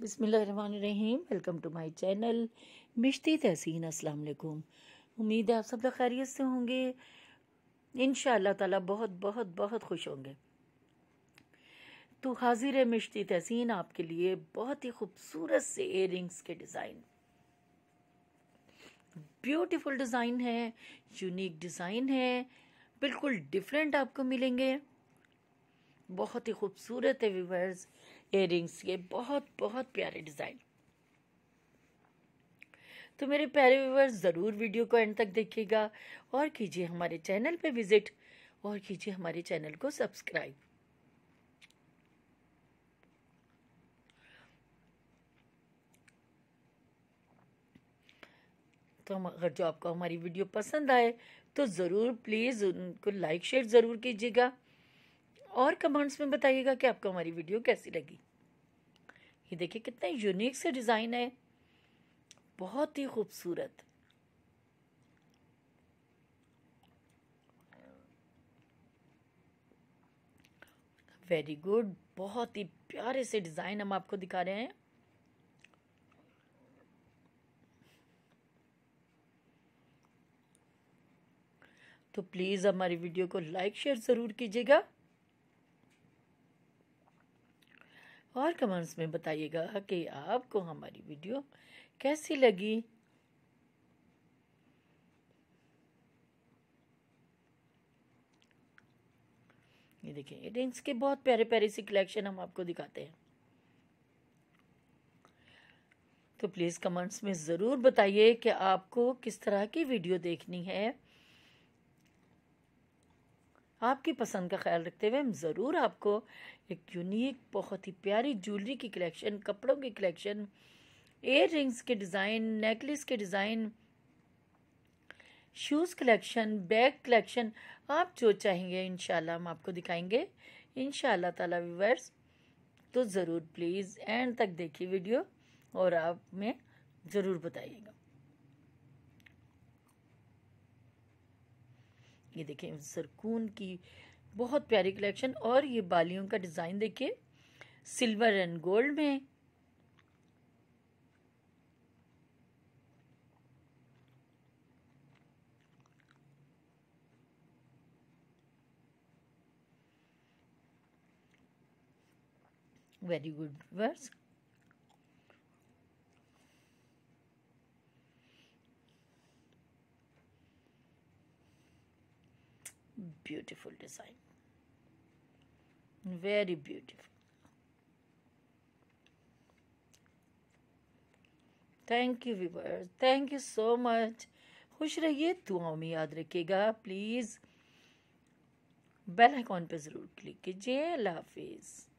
बिसमीम welcome to my channel Mishti Tahseen अस्सलाम वालेकुम उम्मीद है आप सब लोग खैरियत से होंगे इन ताला बहुत बहुत बहुत खुश होंगे तो हाजिर है मिश्ती तहसीन आपके लिए बहुत ही खूबसूरत से एयर के डिज़ाइन ब्यूटीफुल डिज़ाइन है यूनिक डिज़ाइन है बिल्कुल डिफरेंट आपको मिलेंगे बहुत ही खूबसूरत है व्यूवर्स इयर के बहुत बहुत प्यारे डिज़ाइन तो मेरे प्यारे व्यूवर्स ज़रूर वीडियो को एंड तक देखिएगा और कीजिए हमारे चैनल पे विज़िट और कीजिए हमारे चैनल को सब्सक्राइब तो अगर जो आपको हमारी वीडियो पसंद आए तो ज़रूर प्लीज़ उनको लाइक शेयर ज़रूर कीजिएगा और कमेंट्स में बताइएगा कि आपको हमारी वीडियो कैसी लगी ये देखिए कितना यूनिक से डिज़ाइन है बहुत ही खूबसूरत वेरी गुड बहुत ही प्यारे से डिज़ाइन हम आपको दिखा रहे हैं तो प्लीज़ हमारी वीडियो को लाइक शेयर ज़रूर कीजिएगा और कमेंट्स में बताइएगा कि आपको हमारी वीडियो कैसी लगी ये देखिए इयरिंग्स के बहुत प्यारे प्यारे सी कलेक्शन हम आपको दिखाते हैं तो प्लीज़ कमेंट्स में ज़रूर बताइए कि आपको किस तरह की वीडियो देखनी है आपकी पसंद का ख्याल रखते हुए हम ज़रूर आपको एक यूनिक बहुत ही प्यारी ज्वेलरी की कलेक्शन कपड़ों की कलेक्शन एयर रिंग्स के डिज़ाइन नेकलेस के design shoes collection bag collection आप जो चाहेंगे इन हम आपको दिखाएंगे इन ताला व्यूवर्स तो ज़रूर प्लीज़ एंड तक देखिए वीडियो और आप में ज़रूर बताइएगा ये देखें सरकून की बहुत प्यारी कलेक्शन और ये बालियों का डिज़ाइन देखिए सिल्वर एंड गोल्ड में very good work beautiful design. Very beautiful. Thank you, viewers. Thank you so much. खुश रहिए दुआओं में याद रखिएगा प्लीज़ बेल आइकॉन पर ज़रूर क्लिक कीजिए अल्लाह हाफिज़